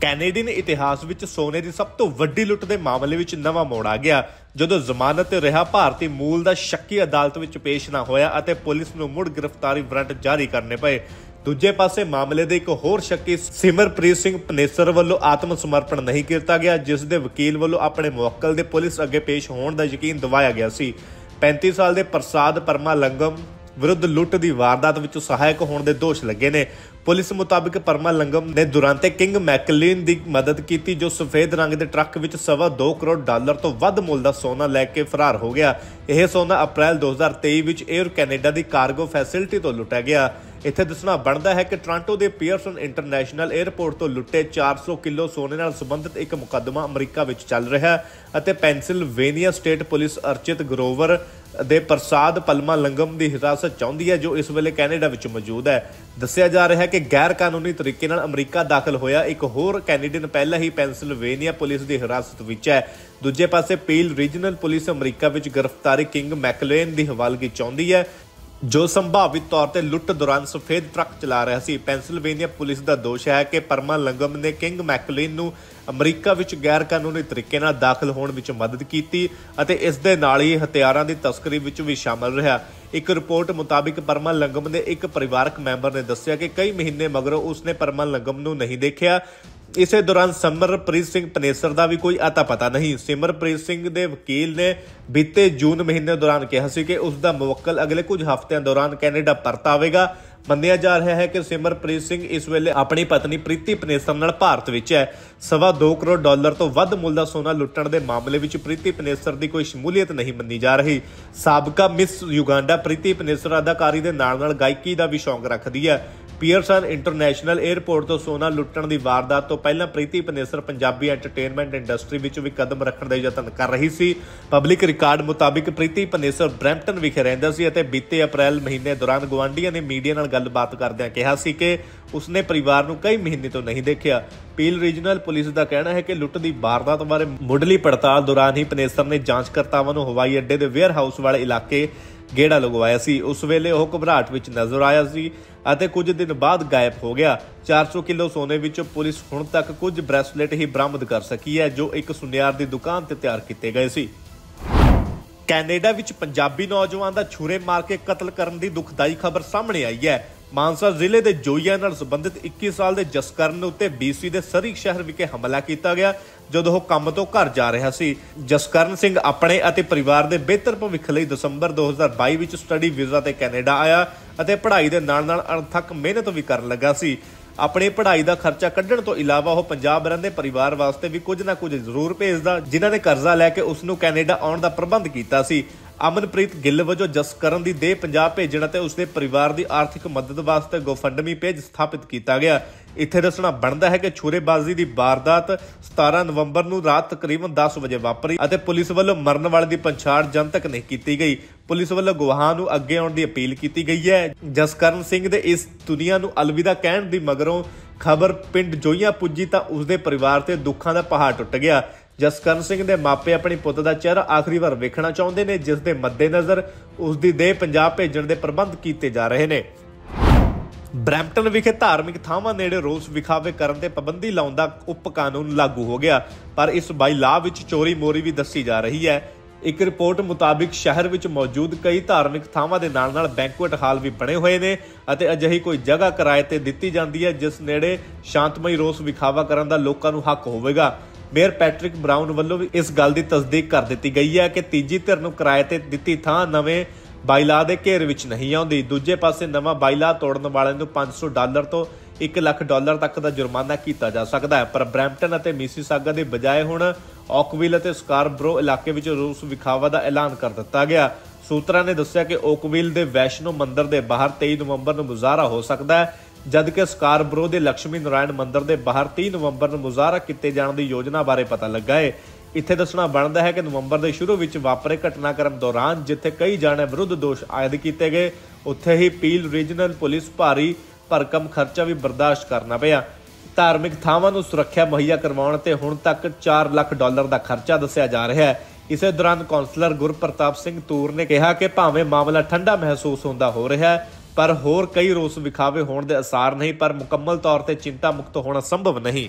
Canadian ਇਤਿਹਾਸ ਵਿੱਚ ਸੋਨੇ ਦੀ ਸਭ ਤੋਂ ਵੱਡੀ ਲੁੱਟ ਦੇ ਮਾਮਲੇ ਵਿੱਚ ਨਵਾਂ ਮੋੜ ਆ ਗਿਆ ਜਦੋਂ ਜ਼ਮਾਨਤ ਤੇ ਰਿਹਾ ਭਾਰਤੀ ਮੂਲ ਦਾ ਸ਼ੱਕੀ ਅਦਾਲਤ ਵਿੱਚ ਪੇਸ਼ ਨਾ ਹੋਇਆ ਅਤੇ ਪੁਲਿਸ ਨੂੰ ਮੁੜ ਗ੍ਰਿਫਤਾਰੀ ਵਾਰੰਟ ਜਾਰੀ ਕਰਨੇ ਪਏ ਦੂਜੇ ਪਾਸੇ ਮਾਮਲੇ ਦੇ ਇੱਕ ਹੋਰ ਸ਼ੱਕੀ ਸਿਮਰਪ੍ਰੀਤ ਸਿੰਘ ਪਨੇਸਰ ਵੱਲੋਂ ਆਤਮ ਸਮਰਪਣ ਨਹੀਂ ਕੀਤਾ ਗਿਆ ਜਿਸ ਦੇ ਵਕੀਲ ਵੱਲੋਂ ਆਪਣੇ ਮੁਵੱਕਲ ਦੇ ਪੁਲਿਸ ਅੱਗੇ ਪੇਸ਼ ਹੋਣ ਦਾ ਯਕੀਨ ਦਿਵਾਇਆ ਗਿਆ ਸੀ 35 ਸਾਲ ਦੇ ਪ੍ਰਸਾਦ ਪਰਮਾ ਲੰਗਮ ਵਿਰੁੱਧ ਲੁੱਟ ਦੀ ਵਾਰਦਾਤ ਵਿੱਚ ਸਹਾਇਕ ਹੋਣ ਦੇ ਦੋਸ਼ ਲੱਗੇ ਨੇ ਪੁਲਿਸ ਮੁਤਾਬਕ ਪਰਮਾ ਲੰਗਮ ਨੇ ਦੁਰਾਂਤੇ ਕਿੰਗ ਮੈਕਲਿਨ ਦੀ ਮਦਦ ਕੀਤੀ ਜੋ ਸਫੇਦ ਰੰਗ ਦੇ ਟਰੱਕ ਵਿੱਚ ਸਵਾ 2 ਕਰੋੜ ਡਾਲਰ ਤੋਂ ਵੱਧ ਮੁੱਲ ਦਾ ਸੋਨਾ ਲੈ ਕੇ ਫਰਾਰ ਹੋ ਗਿਆ ਇਹ ਸੋਨਾ ਅਪ੍ਰੈਲ 2023 ਵਿੱਚ 에ਅਰ ਕੈਨੇਡਾ ਦੀ ਕਾਰਗੋ ਫੈਸਿਲਿਟੀ ਤੋਂ ਲੁੱਟਿਆ ਗਿਆ ਇੱਥੇ ਦੱਸਣਾ ਬਣਦਾ ਹੈ ਕਿ ਟ੍ਰਾਂਟੋ ਦੇ ਪੀਅਰਸਨ ਇੰਟਰਨੈਸ਼ਨਲ 에ਅਰਪੋਰਟ ਤੋਂ ਲੁੱਟੇ 400 ਕਿਲੋ ਸੋਨੇ ਨਾਲ ਸੰਬੰਧਿਤ ਇੱਕ ਮੁਕੱਦਮਾ ਅਮਰੀਕਾ ਵਿੱਚ ਚੱਲ ਰਿਹਾ ਹੈ ਅਤੇ Pennsylvania State Police Archit Grover ਦੇ ਪ੍ਰਸਾਦ ਪਲਮਾ ਲੰਗਮ ਦੀ ਹਿਰਾਸਤ ਚਾਹੁੰਦੀ ਹੈ ਜੋ ਇਸ ਵੇਲੇ ਕੈਨੇਡਾ ਵਿੱਚ ਮੌਜੂਦ ਹੈ ਦੱਸਿਆ ਜਾ ਰਿਹਾ ਹੈ ਕਿ ਗੈਰ ਕਾਨੂੰਨੀ ਤਰੀਕੇ ਨਾਲ ਅਮਰੀਕਾ ਦਾਖਲ ਹੋਇਆ ਇੱਕ ਹੋਰ ਕੈਨੇਡੀਅਨ ਪਹਿਲਾਂ ਹੀ ਪੈਨਸਿਲਵੇਨੀਆ ਪੁਲਿਸ ਦੀ ਹਿਰਾਸਤ ਵਿੱਚ ਹੈ ਦੂਜੇ ਪਾਸੇ ਪੀਲ ਰੀਜਨਲ ਪੁਲਿਸ ਅਮਰੀਕਾ ਵਿੱਚ ਗ੍ਰਿਫਤਾਰੀ ਕਿੰਗ ਮੈਕਲੇਨ ਦੀ ਹਵਾਲਗੀ ਚਾਹੁੰਦੀ ਹੈ ਜੋ ਸੰਭਾਵਿਤ ਤੌਰ ਤੇ ਲੁੱਟ ਦੌਰਾਨ ਸਫੇਦ ਟਰੱਕ ਚਲਾ ਰਿਹਾ ਸੀ ਪੈਂਸਿਲਵੇਨੀਆ ਪੁਲਿਸ ਦਾ ਦੋਸ਼ ਹੈ ਕਿ ਪਰਮਾ ਲੰਗਮ ਨੇ ਕਿੰਗ ਮੈਕਲਿਨ ਨੂੰ ਅਮਰੀਕਾ ਵਿੱਚ ਗੈਰ ਕਾਨੂੰਨੀ ਤਰੀਕੇ ਨਾਲ ਦਾਖਲ ਹੋਣ ਵਿੱਚ ਮਦਦ ਕੀਤੀ ਅਤੇ ਇਸ ਦੇ ਨਾਲ ਹੀ ਹਥਿਆਰਾਂ ਦੀ ਤਸਕਰੀ ਵਿੱਚ ਵੀ ਸ਼ਾਮਲ ਰਿਹਾ ਇੱਕ ਰਿਪੋਰਟ ਮੁਤਾਬਕ ਪਰਮਾ ਲੰਗਮ ਦੇ ਇੱਕ ਪਰਿਵਾਰਕ ਮੈਂਬਰ ਨੇ ਦੱਸਿਆ ਕਿ ਕਈ ਮਹੀਨੇ ਮਗਰੋਂ ਉਸਨੇ ਪਰਮਾ ਲੰਗਮ ਨੂੰ ਨਹੀਂ ਦੇਖਿਆ ਇਸੇ ਦੌਰਾਨ ਸਮਰਪ੍ਰੀਤ ਸਿੰਘ ਪਨੇਸਰ ਦਾ ਵੀ ਕੋਈ ਅਤਾ ਪਤਾ ਨਹੀਂ ਸਿਮਰਪ੍ਰੀਤ ਸਿੰਘ ਦੇ ਵਕੀਲ ਨੇ ਬੀਤੇ ਜੂਨ ਮਹੀਨੇ ਦੌਰਾਨ ਕਿਹਾ ਸੀ ਕਿ ਉਸ ਦਾ ਮੁਵੱਕਲ ਅਗਲੇ ਕੁਝ ਹਫ਼ਤਿਆਂ ਦੌਰਾਨ ਕੈਨੇਡਾ ਪਰਤ ਆਵੇਗਾ ਮੰਨਿਆ ਜਾ ਰਿਹਾ ਹੈ ਕਿ ਸਿਮਰਪ੍ਰੀਤ ਸਿੰਘ ਇਸ ਵੇਲੇ ਆਪਣੀ ਪਤਨੀ ਪ੍ਰੀਤੀ ਪਨੇਸਰ ਨਾਲ ਭਾਰਤ ਵਿੱਚ ਹੈ ਸਵਾ 2 ਕਰੋੜ ਡਾਲਰ ਤੋਂ ਵੱਧ ਮੁੱਲ ਦਾ ਸੋਨਾ ਲੁੱਟਣ ਦੇ ਮਾਮਲੇ ਵਿੱਚ ਪ੍ਰੀਤੀ ਪਨੇਸਰ ਦੀ ਕੋਈ ਸ਼ਮੂਲੀਅਤ ਨਹੀਂ ਮੰਨੀ ਜਾ ਰਹੀ ਸਾਬਕਾ ਮਿਸ ਯੂਗਾਂਡਾ ਪ੍ਰੀਤੀ ਪਨੇਸਰ ਅਦਾਕਾਰੀ ਦੇ ਨਾਲ ਨਾਲ ਗਾਇਕੀ ਦਾ ਵੀ ਸ਼ੌਂਕ ਰੱਖਦੀ ਹੈ ਪੀਅਰਸਨ ਇੰਟਰਨੈਸ਼ਨਲ 에ਅਰਪੋਰਟ ਤੋਂ ਸੋਨਾ ਲੁੱਟਣ ਦੀ ਵਾਰਦਾਤ ਤੋਂ ਪਹਿਲਾਂ ਪ੍ਰੀਤੀ ਪਨੇਸਰ ਪੰਜਾਬੀ ਐਂਟਰਟੇਨਮੈਂਟ ਇੰਡਸਟਰੀ ਵਿੱਚ ਵੀ ਕਦਮ ਰੱਖਣ ਦਾ ਯਤਨ ਕਰ ਰਹੀ ਸੀ ਪਬਲਿਕ ਰਿਕਾਰਡ ਮੁਤਾਬਿਕ ਪ੍ਰੀਤੀ ਪਨੇਸਰ ਬ੍ਰੈਂਪਟਨ ਵਿਖੇ ਰਹਿੰਦਾ ਸੀ ਅਤੇ ਬੀਤੇ ਅਪ੍ਰੈਲ ਮਹੀਨੇ ਦੌਰਾਨ ਗਵਾਂਡੀਆਂ ਨੇ ਮੀਡੀਆ ਨਾਲ ਗੱਲਬਾਤ ਕਰਦਿਆਂ ਕਿਹਾ ਸੀ ਕਿ ਉਸਨੇ ਪਰਿਵਾਰ ਨੂੰ ਕਈ ਮਹੀਨੇ ਤੋਂ ਨਹੀਂ ਦੇਖਿਆ ਪੀਲ ਰੀਜਨਲ ਪੁਲਿਸ ਦਾ ਕਹਿਣਾ ਹੈ ਕਿ ਲੁੱਟ ਦੀ ਵਾਰਦਾਤ ਬਾਰੇ ਮੁੱਢਲੀ ਪੜਤਾਲ ਦੌਰਾਨ ਹੀ ਪਨੇਸਰ ਨੇ ਜਾਂਚਕਰਤਾਵਾਂ ਨੂੰ ਹਵਾਈ ਅੱਡੇ ਦੇ ਵੇਅਰ ਹਾਊਸ ਵਾਲੇ ਇਲਾਕੇ ਗੇੜਾ ਲਗਵਾਇਆ ਸੀ ਉਸ ਵੇਲੇ ਉਹ ਘਬਰਾਟ ਵਿੱਚ ਨਜ਼ਰ ਆਇਆ ਸੀ ਅਤੇ ਕੁਝ ਦਿਨ ਬਾਅਦ ਗਾਇਬ ਹੋ ਗਿਆ 400 ਕਿਲੋ ਸੋਨੇ ਵਿੱਚ ਪੁਲਿਸ ਹੁਣ ਤੱਕ ਕੁਝ ਬ੍ਰੈਸਲੇਟ ਹੀ ਬਰਾਮਦ ਕਰ ਸਕੀ ਹੈ ਜੋ ਇੱਕ ਸੁਨਿਆਰ ਦੀ ਦੁਕਾਨ ਤੇ ਤਿਆਰ ਕੀਤੇ ਗਏ ਸੀ ਕੈਨੇਡਾ ਵਿੱਚ ਪੰਜਾਬੀ ਨੌਜਵਾਨ ਦਾ ਛੁਰੇ ਮਾਰ ਕੇ ਕਤਲ ਕਰਨ ਦੀ ਦੁਖਦਾਈ ਖਬਰ ਸਾਹਮਣੇ ਆਈ ਹੈ ਮਾਨਸਾ ਜ਼ਿਲ੍ਹੇ ਦੇ ਜੋਈਆ ਨਾਲ ਸੰਬੰਧਿਤ 21 ਸਾਲ ਦੇ ਜਸਕਰਨ ਉੱਤੇ ਬੀਸੀ ਦੇ ਸਰੀਕ ਸ਼ਹਿਰ ਵਿਖੇ ਹਮਲਾ ਕੀਤਾ ਗਿਆ ਜਦੋਂ ਉਹ ਕੰਮ ਤੋਂ ਘਰ ਜਾ ਰਿਹਾ ਸੀ ਜਸਕਰਨ ਸਿੰਘ ਆਪਣੇ ਅਤੇ ਪਰਿਵਾਰ ਦੇ ਬਿਹਤਰ ਭਵਿੱਖ ਲਈ ਦਸੰਬਰ 2022 ਵਿੱਚ ਸਟੱਡੀ ਵੀਜ਼ਾ ਤੇ ਕੈਨੇਡਾ ਆਇਆ ਅਤੇ ਪੜ੍ਹਾਈ ਦੇ ਨਾਲ-ਨਾਲ ਅਣਥੱਕ ਮਿਹਨਤ ਵੀ ਕਰਨ ਲੱਗਾ ਸੀ ਆਪਣੇ ਪੜ੍ਹਾਈ ਦਾ ਖਰਚਾ ਕੱਢਣ ਤੋਂ ਇਲਾਵਾ ਉਹ ਪੰਜਾਬ ਰਹਿੰਦੇ ਪਰਿਵਾਰ ਵਾਸਤੇ ਵੀ ਕੁਝ ਨਾ ਕੁਝ ਜ਼ਰੂਰ ਭੇਜਦਾ ਜਿਨ੍ਹਾਂ ਨੇ ਕਰਜ਼ਾ ਲੈ ਕੇ ਉਸ ਨੂੰ ਕੈਨੇਡਾ ਆਉਣ ਦਾ ਪ੍ਰਬੰਧ ਕੀਤਾ ਸੀ ਅਮਨਪ੍ਰੀਤ ਗਿੱਲ ਵੱਜੋਂ ਜਸਕਰਨ ਦੀ ਦੇ ਪੰਜਾਬ ਭੇਜਣ ਅਤੇ ਉਸ ਦੇ ਪਰਿਵਾਰ ਦੀ ਆਰਥਿਕ ਮਦਦ ਵਾਸਤੇ ਗੋਫੰਡਮੀ ਪੇਜ ਸਥਾਪਿਤ ਕੀਤਾ ਗਿਆ ਇੱਥੇ ਦੱਸਣਾ ਬਣਦਾ ਹੈ ਕਿ ਛੁਰੇਬਾਜ਼ੀ ਦੀ ਵਾਰਦਾਤ 17 ਨਵੰਬਰ ਨੂੰ ਰਾਤ ਤਕਰੀਬਨ 10 ਵਜੇ ਵਾਪਰੀ ਅਤੇ ਪੁਲਿਸ ਵੱਲੋਂ ਮਰਨ ਵਾਲੇ ਦੀ ਪਛਾਣ ਜਨ ਤੱਕ ਨਹੀਂ ਕੀਤੀ ਗਈ ਪੁਲਿਸ ਵੱਲੋਂ ਗਵਾਹਾਂ ਨੂੰ ਅੱਗੇ ਆਉਣ ਦੀ ਅਪੀਲ ਕੀਤੀ ਗਈ ਹੈ ਜਸਕਰਨ ਸਿੰਘ ਦੇ ਇਸ ਦੁਨੀਆ ਨੂੰ ਅਲਵਿਦਾ ਕਹਿਣ ਦੀ ਮਗਰੋਂ ਖਬਰ ਪਿੰਡ ਜੋਈਆਂ ਪੁੱਜੀ ਤਾਂ ਉਸ ਦੇ ਪਰਿਵਾਰ ਤੇ ਦੁੱਖਾਂ ਦਾ ਪਹਾੜ ਟੁੱਟ ਗਿਆ ਜਸਕਰਨ ਸਿੰਘ ਦੇ ਮਾਪੇ ਆਪਣੇ ਪੁੱਤ ਦਾ ਚਿਹਰਾ ਆਖਰੀ ਵਾਰ ਵੇਖਣਾ ਚਾਹੁੰਦੇ ਨੇ ਜਿਸ ਦੇ ਮੱਦੇਨਜ਼ਰ ਉਸ ਦੀ ਦੇਹ ਪੰਜਾਬ ਭੇਜਣ ਦੇ ਪ੍ਰਬੰਧ ਕੀਤੇ ਜਾ ਰਹੇ ਨੇ ਬ੍ਰੈਂਪਟਨ ਵਿਖੇ ਧਾਰਮਿਕ ਥਾਵਾਂ ਨੇੜੇ ਰੋਸ ਵਿਖਾਵੇ ਕਰਨ ਤੇ ਪਾਬੰਦੀ ਲਾਉਣ ਦਾ ਉਪ ਕਾਨੂੰਨ ਲਾਗੂ ਹੋ ਗਿਆ ਪਰ ਇਸ ਬਾਈ ਲਾਅ ਵਿੱਚ ਚੋਰੀ ਮੋਰੀ ਵੀ ਦੱਸੀ ਜਾ ਰਹੀ ਹੈ ਇੱਕ ਰਿਪੋਰਟ ਮੁਤਾਬਿਕ ਸ਼ਹਿਰ ਵਿੱਚ ਮੌਜੂਦ ਕਈ ਧਾਰਮਿਕ ਥਾਵਾਂ ਦੇ ਨਾਲ-ਨਾਲ ਬੈਂਕੁਏਟ ਹਾਲ ਵੀ ਬਣੇ ਹੋਏ ਨੇ ਅਤੇ ਅਜਿਹੀ ਕੋਈ ਜਗ੍ਹਾ ਕਿਰਾਏ ਤੇ ਦਿੱਤੀ ਜਾਂਦੀ ਹੈ ਜਿਸ ਨੇੜੇ ਸ਼ਾਂਤਮਈ ਰੋਸ ਵਿਖਾਵਾ ਕਰਨ ਦਾ ਲੋਕਾਂ ਨੂੰ ਹੱਕ ਹੋਵੇਗਾ ਮੇਅਰ ਪੈਟ੍ਰਿਕ ਬ੍ਰਾਊਨ ਵੱਲੋਂ ਵੀ ਇਸ ਗੱਲ ਦੀ ਤਸਦੀਕ ਕਰ ਦਿੱਤੀ ਗਈ ਹੈ ਕਿ ਤੀਜੀ ਧਿਰ ਨੂੰ ਕਿਰਾਏ ਤੇ ਦਿੱਤੀ ਥਾਂ ਨਵੇਂ ਬਾਈਲਾ ਦੇ ਘੇਰ ਵਿੱਚ ਨਹੀਂ ਆਉਂਦੀ ਦੂਜੇ ਪਾਸੇ ਨਵਾਂ ਬਾਈਲਾ ਤੋੜਨ ਵਾਲਿਆਂ ਨੂੰ 500 ਡਾਲਰ ਤੋਂ 1 ਲੱਖ ਡਾਲਰ ਤੱਕ ਦਾ ਜੁਰਮਾਨਾ ਕੀਤਾ ਜਾ ਸਕਦਾ ਹੈ ਪਰ ਬ੍ਰੈਂਪਟਨ ਅਤੇ ਮਿਸੀਸਾਗਾ ਦੇ ਬਜਾਏ ਹੁਣ ਓਕਵਿਲ ਅਤੇ ਸਕਾਰਬਰੋ ਇਲਾਕੇ ਵਿੱਚ ਰੂਸ ਵਿਖਾਵਾ ਦਾ ਐਲਾਨ ਕਰ ਦਿੱਤਾ ਗਿਆ ਸੂਤਰਾਂ ਨੇ ਦੱਸਿਆ ਕਿ ਓਕਵਿਲ ਦੇ ਵੈਸ਼ਨੋ ਮੰਦਿਰ ਦੇ ਬਾਹਰ 23 ਨਵੰਬਰ ਨੂੰ ਮੁਜ਼ਾਹਰਾ ਹੋ ਸਕਦਾ ਹੈ ਜਦਕਿ ਸਕਾਰਬਰੋ ਦੇ ਲక్ష్ਮੀ ਨਾਰਾਇਣ ਮੰਦਿਰ ਦੇ ਬਾਹਰ 30 ਨਵੰਬਰ ਨੂੰ ਮੁਜ਼ਾਹਰਾ ਕੀਤੇ ਜਾਣ ਦੀ ਯੋਜਨਾ ਬਾਰੇ ਪਤਾ ਲੱਗਾ ਹੈ ਇੱਥੇ ਦੱਸਣਾ ਬਣਦਾ ਹੈ ਕਿ ਨਵੰਬਰ ਦੇ ਸ਼ੁਰੂ ਵਿੱਚ ਵਾਪਰੇ ਘਟਨਾਕ੍ਰਮ ਦੌਰਾਨ ਜਿੱਥੇ ਕਈ ਜਾਣੇ ਵਿਰੁੱਧ ਦੋਸ਼ ਆਇਦ ਕੀਤੇ ਗਏ ਉੱਥੇ ਹੀ ਪੀਲ ਰੀਜਨਲ ਪੁਲਿਸ ਭਾਰੀ ਭਰਕਮ ਖਰਚਾ ਵੀ ਬਰਦਾਸ਼ਤ ਕਰਨਾ ਪਿਆ ਧਾਰਮਿਕ ਥਾਵਾਂ ਨੂੰ ਸੁਰੱਖਿਆ ਮੁਹੱਈਆ ਕਰਵਾਉਣ ਤੇ ਹੁਣ ਤੱਕ 4 ਲੱਖ ਡਾਲਰ ਦਾ ਖਰਚਾ ਦੱਸਿਆ ਜਾ ਰਿਹਾ ਹੈ ਇਸੇ ਦੌਰਾਨ ਕਾਉਂਸਲਰ ਗੁਰਪ੍ਰਤਾਪ ਸਿੰਘ ਤੂਰ ਨੇ ਕਿਹਾ ਕਿ ਭਾਵੇਂ ਮਾਮਲਾ ਠੰਡਾ ਮਹਿਸੂਸ ਹੁੰਦਾ ਹੋ ਰਿਹਾ ਹੈ ਪਰ ਹੋਰ ਕਈ ਰੋਸ ਵਿਖਾਵੇ ਹੋਣ ਦੇ ਅਸਾਰ ਨਹੀਂ ਪਰ ਮੁਕੰਮਲ ਤੌਰ ਤੇ ਚਿੰਤਾ ਮੁਕਤ ਹੋਣਾ ਸੰਭਵ ਨਹੀਂ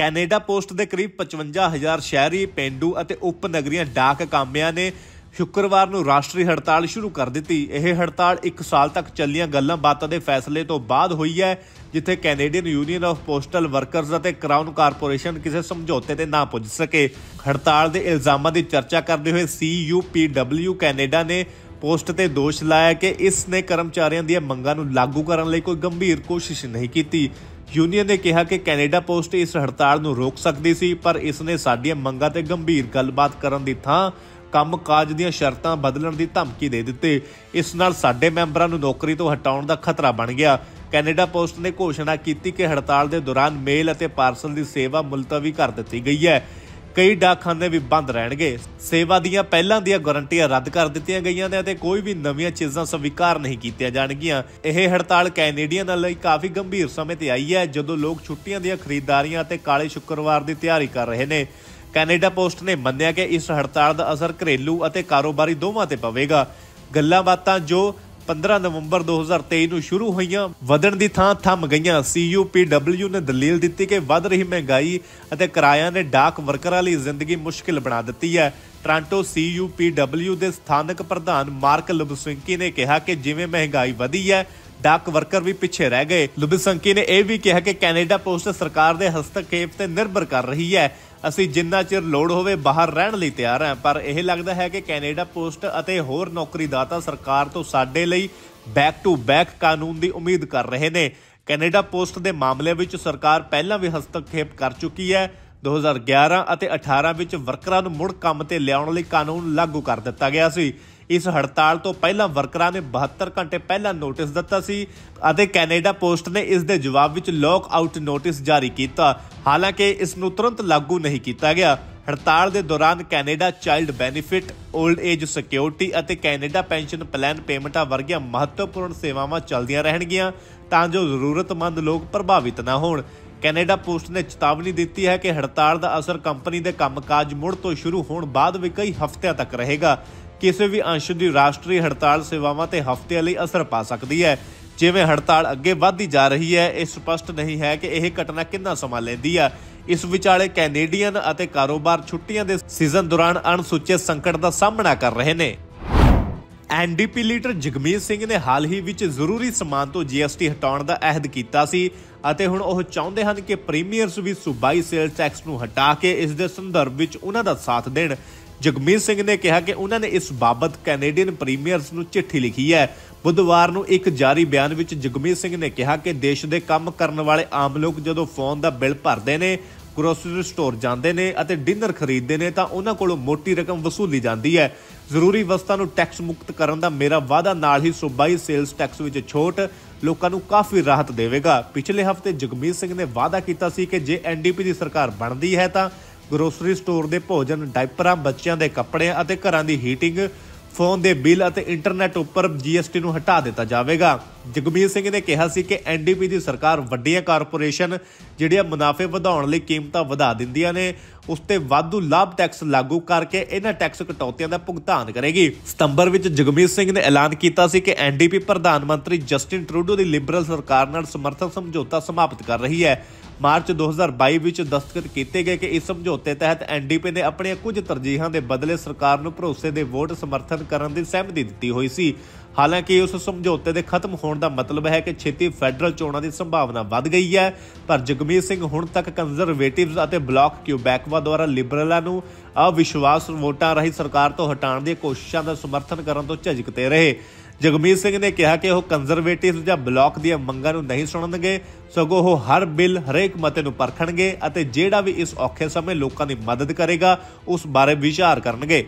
ਕੈਨੇਡਾ ਪੋਸਟ ਦੇ ਕਰੀਬ 55000 ਸ਼ਹਿਰੀ ਪਿੰਡੂ ਅਤੇ ਉਪਨਗਰੀਆਂ ਡਾਕ ਕਾਮਿਆਂ ਨੇ ਸ਼ੁੱਕਰਵਾਰ ਨੂੰ ਰਾਸ਼ਟਰੀ ਹੜਤਾਲ ਸ਼ੁਰੂ ਕਰ ਦਿੱਤੀ ਇਹ ਹੜਤਾਲ 1 ਸਾਲ ਤੱਕ ਚੱਲੀਆਂ ਗੱਲਾਂ ਬਾਤਾਂ ਦੇ ਫੈਸਲੇ ਤੋਂ ਬਾਅਦ ਹੋਈ ਹੈ ਜਿੱਥੇ Canadian Union of Postal Workers ਅਤੇ ਕਰਾਊਨ ਕਾਰਪੋਰੇਸ਼ਨ ਕਿਸੇ ਸਮਝੌਤੇ ਤੇ ਨਾ ਪਹੁੰਚ ਸਕੇ ਹੜਤਾਲ ਦੇ ਇਲਜ਼ਾਮਾਂ ਦੀ ਚਰਚਾ ਕਰਦੇ ਹੋਏ CUPW ਕੈਨੇਡਾ ਨੇ ਪੋਸਟ ਤੇ ਦੋਸ਼ ਲਾਇਆ ਕਿ ਇਸ ਨੇ ਕਰਮਚਾਰੀਆਂ ਦੀਆਂ ਮੰਗਾਂ ਨੂੰ ਲਾਗੂ ਕਰਨ ਲਈ ਕੋਈ ਗੰਭੀਰ ਕੋਸ਼ਿਸ਼ ਨਹੀਂ ਕੀਤੀ ਯੂਨੀਅਨ ਨੇ ਕਿਹਾ ਕਿ ਕੈਨੇਡਾ ਪੋਸਟ ਇਸ ਹੜਤਾਲ ਨੂੰ ਰੋਕ ਸਕਦੀ ਸੀ ਪਰ ਇਸ ਨੇ ਸਾਡੀਆਂ ਮੰਗਾਂ ਤੇ ਗੰਭੀਰ ਗੱਲਬਾਤ ਕਰਨ ਦੀ ਥਾਂ ਕੰਮਕਾਜ ਦੀਆਂ ਸ਼ਰਤਾਂ ਬਦਲਣ ਦੀ ਧਮਕੀ ਦੇ ਦਿੱਤੀ ਇਸ ਨਾਲ ਸਾਡੇ ਮੈਂਬਰਾਂ ਨੂੰ ਨੌਕਰੀ ਤੋਂ ਹਟਾਉਣ ਦਾ ਖਤਰਾ ਬਣ ਗਿਆ ਕੈਨੇਡਾ ਪੋਸਟ ਨੇ ਘੋਸ਼ਣਾ ਕੀਤੀ ਕਿ ਹੜਤਾਲ ਦੇ ਦੌਰਾਨ ਮੇਲ ਅਤੇ ਪਾਰਸਲ ਦੀ ਸੇਵਾ ਮੁਲਤਵੀ ਕਰ ਦਿੱਤੀ ਗਈ ਹੈ ਕਈ ਡਾਕਖਾਨੇ ਵੀ ਬੰਦ ਰਹਿਣਗੇ ਸੇਵਾ ਦੀਆਂ ਪਹਿਲਾਂ ਦੀਆਂ ਗਾਰੰਟੀਆਂ ਰੱਦ ਕਰ ਦਿੱਤੀਆਂ ਗਈਆਂ ਨੇ ਅਤੇ ਕੋਈ ਵੀ ਨਵੀਆਂ ਚੀਜ਼ਾਂ ਸਵੀਕਾਰ ਨਹੀਂ ਕੀਤੀਆਂ ਜਾਣਗੀਆਂ ਇਹ ਹੜਤਾਲ ਕੈਨੇਡੀਅਨ ਲਈ ਕਾਫੀ ਗੰਭੀਰ ਸਮੇਂ ਤੇ ਆਈ ਹੈ ਜਦੋਂ ਲੋਕ ਛੁੱਟੀਆਂ ਦੀਆਂ ਖਰੀਦਦਾਰੀਆਂ ਅਤੇ ਕਾਲੇ ਸ਼ੁੱਕਰਵਾਰ ਦੀ ਤਿਆਰੀ ਕਰ ਰਹੇ ਨੇ ਕੈਨੇਡਾ ਪੋਸਟ ਨੇ ਮੰਨਿਆ ਕਿ ਇਸ ਹੜਤਾਲ ਦਾ ਅਸਰ ਘਰੇਲੂ ਅਤੇ ਕਾਰੋਬਾਰੀ ਦੋਵਾਂ ਤੇ ਪਵੇਗਾ ਗੱਲਾਂ ਬਾਤਾਂ ਜੋ 15 ਨਵੰਬਰ 2023 ਨੂੰ ਸ਼ੁਰੂ ਹੋਈਆਂ ਵਧਣ ਦੀ ਥਾਂ ਥੰਮ ਗਈਆਂ ਸੀਯੂਪੀਡਬਲਯੂ ਨੇ ਦਲੀਲ ਦਿੱਤੀ ਕਿ ਵਧ ਰਹੀ ਮਹਿੰਗਾਈ ਅਤੇ ਕਿਰਾਇਆਂ ਨੇ ਡਾਕ ਵਰਕਰਾਂ ਲਈ ਜ਼ਿੰਦਗੀ ਮੁਸ਼ਕਿਲ ਬਣਾ ਦਿੱਤੀ ਹੈ ਟ੍ਰਾਂਟੋ ਸੀਯੂਪੀਡਬਲਯੂ ਦੇ ਸਥਾਨਕ ਪ੍ਰਧਾਨ ਮਾਰਕ ਲੁਬਸਿੰਕੀ ਨੇ ਕਿਹਾ ਕਿ ਜਿਵੇਂ ਮਹਿੰਗਾਈ ਵਧੀ ਹੈ ਡਾਕ ਵਰਕਰ ਵੀ ਪਿੱਛੇ ਰਹਿ ਗਏ ਲੁਬਸਿੰਕੀ ਨੇ ਇਹ ਵੀ ਕਿਹਾ ਕਿ ਕੈਨੇਡਾ ਪੋਸਟ ਸਰਕਾਰ ਦੇ ਹਸਤਕੇਪ ਤੇ ਨਿਰਭਰ ਕਰ ਰਹੀ ਹੈ ਅਸੀਂ ਜਿੰਨਾ ਚਿਰ ਲੋੜ ਹੋਵੇ ਬਾਹਰ ਰਹਿਣ ਲਈ ਤਿਆਰ ਹਾਂ ਪਰ ਇਹ ਲੱਗਦਾ ਹੈ ਕਿ ਕੈਨੇਡਾ ਪੋਸਟ ਅਤੇ ਹੋਰ ਨੌਕਰੀਦਾਤਾ ਸਰਕਾਰ ਤੋਂ ਸਾਡੇ ਲਈ ਬੈਕ ਟੂ ਬੈਕ ਕਾਨੂੰਨ ਦੀ ਉਮੀਦ ਕਰ ਰਹੇ ਨੇ ਕੈਨੇਡਾ ਪੋਸਟ ਦੇ ਮਾਮਲੇ ਵਿੱਚ ਸਰਕਾਰ ਪਹਿਲਾਂ ਵੀ ਹਸਤਖੇਪ ਕਰ ਚੁੱਕੀ ਹੈ 2011 ਅਤੇ 18 ਵਿੱਚ ਵਰਕਰਾਂ ਨੂੰ ਮੁੜ ਕੰਮ ਤੇ ਲਿਆਉਣ ਲਈ ਕਾਨੂੰਨ ਲਾਗੂ ਕਰ ਦਿੱਤਾ ਗਿਆ ਸੀ ਇਸ ਹੜਤਾਲ ਤੋਂ ਪਹਿਲਾਂ ਵਰਕਰਾਂ ਨੇ 72 ਘੰਟੇ ਪਹਿਲਾਂ ਨੋਟਿਸ ਦਿੱਤਾ ਸੀ ਅਤੇ ਕੈਨੇਡਾ ਪੋਸਟ ਨੇ ਇਸ ਦੇ ਜਵਾਬ ਵਿੱਚ ਲੌਕ ਆਊਟ ਨੋਟਿਸ ਜਾਰੀ ਕੀਤਾ ਹਾਲਾਂਕਿ ਇਸ ਨੂੰ ਤੁਰੰਤ ਲਾਗੂ ਨਹੀਂ ਕੀਤਾ ਗਿਆ ਹੜਤਾਲ ਦੇ ਦੌਰਾਨ Canada child benefit old age security ਅਤੇ ਕੈਨੇਡਾ ਪੈਨਸ਼ਨ ਪਲਾਨ ਪੇਮੈਂਟਾਂ ਵਰਗੀਆਂ ਮਹੱਤਵਪੂਰਨ ਸੇਵਾਵਾਂ ਚੱਲਦੀਆਂ ਰਹਿਣਗੀਆਂ ਤਾਂ ਜੋ ਜ਼ਰੂਰਤਮੰਦ ਲੋਕ ਪ੍ਰਭਾਵਿਤ ਨਾ ਹੋਣ ਕੈਨੇਡਾ ਪੋਸਟ ਨੇ ਚੇਤਾਵਨੀ ਦਿੱਤੀ ਹੈ ਕਿ ਹੜਤਾਲ ਦਾ ਅਸਰ ਕੰਪਨੀ ਦੇ ਕੰਮਕਾਜ ਮੁੜ ਤੋਂ ਸ਼ੁਰੂ ਹੋਣ ਬਾਅਦ ਵੀ ਕਈ ਹਫ਼ਤਿਆਂ ਤੱਕ ਰਹੇਗਾ ਕਿਸੇ ਵੀ ਅੰਸ਼ ਦੀ ਰਾਸ਼ਟਰੀ ਹੜਤਾਲ ਸੇਵਾਵਾਂ ਤੇ ਹਫ਼ਤੇ ਲਈ ਅਸਰ ਪਾ ਸਕਦੀ ਹੈ ਜਿਵੇਂ ਹੜਤਾਲ ਅੱਗੇ ਵਧਦੀ ਜਾ ਰਹੀ ਹੈ ਇਹ ਸਪਸ਼ਟ ਨਹੀਂ ਹੈ ਕਿ ਇਹ ਘਟਨਾ ਕਿੰਨਾ ਸਮਾਂ ਲੈਂਦੀ ਹੈ ਇਸ ਵਿਚਾਲੇ ਕੈਨੇਡੀਅਨ ਅਤੇ ਕਾਰੋਬਾਰ ਛੁੱਟੀਆਂ ਦੇ ਸੀਜ਼ਨ ਦੌਰਾਨ ਅਣਸੁੱਚੇ ਸੰਕਟ ਦਾ ਸਾਹਮਣਾ ਕਰ ਰਹੇ ਨੇ ਐਨਡੀਪੀ ਲੀਡਰ ਜਗਮੀਤ ਸਿੰਘ ਨੇ ਹਾਲ ਹੀ ਵਿੱਚ ਜ਼ਰੂਰੀ ਸਮਾਨ ਤੋਂ ਜੀਐਸਟੀ ਹਟਾਉਣ ਦਾ ਅਹਿਦ ਕੀਤਾ ਸੀ ਅਤੇ ਹੁਣ ਉਹ ਚਾਹੁੰਦੇ ਹਨ ਕਿ ਪ੍ਰੀਮੀਅਰਸ ਵੀ ਸੂਬਾਈ ਸੇਲ ਟੈਕਸ ਨੂੰ ਹਟਾ ਕੇ ਇਸ ਦੇ ਸੰਦਰਭ ਵਿੱਚ ਉਹਨਾਂ ਦਾ ਸਾਥ ਦੇਣ ਜਗਮੀਤ ਸਿੰਘ ਨੇ ਕਿਹਾ ਕਿ ਉਹਨਾਂ ਨੇ ਇਸ ਬਾਬਤ ਕੈਨੇਡੀਅਨ ਪ੍ਰੀਮੀਅਰਸ ਨੂੰ ਚਿੱਠੀ ਲਿਖੀ ਹੈ ਬੁੱਧਵਾਰ ਨੂੰ ਇੱਕ ਜਾਰੀ ਬਿਆਨ ਵਿੱਚ ਜਗਮੀਤ ਸਿੰਘ ਨੇ ਕਿਹਾ ਕਿ ਦੇਸ਼ ਦੇ ਕੰਮ ਕਰਨ ਵਾਲੇ ਆਮ ਲੋਕ ਜਦੋਂ ਫੋਨ ਦਾ ਬਿੱਲ ਭਰਦੇ ਨੇ ਗਰੋਸਰੀ ਸਟੋਰ ਜਾਂਦੇ ਨੇ ਅਤੇ ਡਿਨਰ ਖਰੀਦਦੇ ਨੇ ਤਾਂ ਉਹਨਾਂ ਕੋਲੋਂ ਮੋਟੀ ਰਕਮ ਵਸੂਲੀ ਜਾਂਦੀ ਹੈ ਜ਼ਰੂਰੀ ਵਸਤਾਂ ਨੂੰ ਟੈਕਸ ਮੁਕਤ ਕਰਨ ਦਾ ਮੇਰਾ ਵਾਅਦਾ ਨਾਲ ਹੀ ਸੂਬਾਈ ਸੇਲਸ ਟੈਕਸ ਵਿੱਚ ਛੋਟ ਲੋਕਾਂ ਨੂੰ ਕਾਫੀ ਰਾਹਤ ਦੇਵੇਗਾ ਪਿਛਲੇ ਹਫਤੇ ਜਗਮੀਤ ਸਿੰਘ ਨੇ ਵਾਅਦਾ ਕੀਤਾ ਸੀ ਕਿ ਜੇ ਐਨਡੀਪੀ ਦੀ ਸਰਕਾਰ ਬਣਦੀ ਹੈ ਤਾਂ ਗਰੋਸਰੀ ਸਟੋਰ ਦੇ ਭੋਜਨ ਡਾਇਪਰਾਂ ਬੱਚਿਆਂ ਦੇ ਕੱਪੜੇ ਅਤੇ ਘਰਾਂ ਦੀ ਹੀਟਿੰਗ ਫੋਨ ਦੇ ਬਿੱਲ ਅਤੇ ਇੰਟਰਨੈਟ ਉੱਪਰ ਜੀਐਸਟੀ ਨੂੰ ਹਟਾ ਦਿੱਤਾ ਜਾਵੇਗਾ ਜਗਮੀਤ ਸਿੰਘ ਨੇ ਕਿਹਾ ਸੀ ਕਿ ਐਨਡੀਪੀ ਦੀ ਸਰਕਾਰ ਵੱਡੀਆਂ ਕਾਰਪੋਰੇਸ਼ਨ ਜਿਹੜੀਆਂ ਮੁਨਾਫੇ ਵਧਾਉਣ ਲਈ ਕੀਮਤਾਂ ਵਧਾ ਦਿੰਦੀਆਂ ਨੇ ਉਸ ਤੇ ਵਾਧੂ ਲਾਭ ਟੈਕਸ ਲਾਗੂ ਕਰਕੇ ਇਹਨਾਂ ਟੈਕਸ ਕਟੌਤੀਆਂ ਦਾ ਭੁਗਤਾਨ ਕਰੇਗੀ ਸਤੰਬਰ ਵਿੱਚ ਜਗਮੀਤ ਸਿੰਘ ਨੇ ਐਲਾਨ ਕੀਤਾ ਸੀ ਕਿ ਐਨਡੀਪੀ ਪ੍ਰਧਾਨ ਮੰਤਰੀ ਜਸਟਿਨ ਟਰੂਡੋ ਦੀ ਲਿਬਰਲ ਸਰਕਾਰ ਨਾਲ ਸਮਰਥਨ ਸਮਝੌਤਾ ਸਮਾਪਤ ਕਰ ਰਹੀ ਹੈ ਮਾਰਚ 2022 ਵਿੱਚ ਦਸਤਖਤ ਕੀਤੇ ਗਏ ਕਿ ਇਸ ਸਮਝੌਤੇ ਤਹਿਤ ਐਨਡੀਪੀ ਨੇ ਆਪਣੀਆਂ ਕੁਝ ਤਰਜੀਹਾਂ ਦੇ ਬਦਲੇ ਸਰਕਾਰ ਨੂੰ ਭਰੋਸੇ ਦੇ ਵੋਟ ਸਮਰਥਨ ਕਰਨ ਦੀ ਸਹਿਮਤੀ ਦਿੱਤੀ ਹੋਈ ਸੀ ਹਾਲਾਂਕਿ ਉਸ ਸਮਝੌਤੇ ਦੇ ਖਤਮ ਹੋਣ ਦਾ ਮਤਲਬ ਹੈ ਕਿ ਛੇਤੀ ਫੈਡਰਲ ਚੋਣਾਂ ਦੀ ਸੰਭਾਵਨਾ ਵੱਧ ਗਈ ਹੈ ਪਰ ਜਗਮੀਤ ਸਿੰਘ ਹੁਣ ਤੱਕ ਕੰਜ਼ਰਵੇਟਿਵਸ ਅਤੇ ਬਲਾਕ ਕਿਊਬੈਕਵਾ ਦੁਆਰਾ ਲਿਬਰਲਾਂ ਨੂੰ ਅਵਿਸ਼ਵਾਸ ਵੋਟਾਂ ਰਾਹੀਂ ਸਰਕਾਰ ਤੋਂ ਹਟਾਉਣ ਦੀਆਂ ਕੋਸ਼ਿਸ਼ਾਂ ਦਾ ਸਮਰਥਨ ਕਰਨ ਤੋਂ ਝਿਜਕਦੇ ਰਹੇ ਜਗਮੀਤ ਸਿੰਘ ਨੇ ਕਿਹਾ ਕਿ ਉਹ ਕੰਜ਼ਰਵੇਟਿਵ ਜਾਂ ਬਲਾਕ ਦੀਆਂ ਮੰਗਾਂ ਨੂੰ ਨਹੀਂ ਸੁਣਨਗੇ ਸਗੋਂ ਉਹ ਹਰ ਬਿੱਲ ਹਰੇਕ ਮਤੇ ਨੂੰ ਪਰਖਣਗੇ ਅਤੇ ਜਿਹੜਾ ਵੀ ਇਸ ਔਖੇ ਸਮੇਂ ਲੋਕਾਂ ਦੀ ਮਦਦ ਕਰੇਗਾ ਉਸ ਬਾਰੇ ਵਿਚਾਰ ਕਰਨਗੇ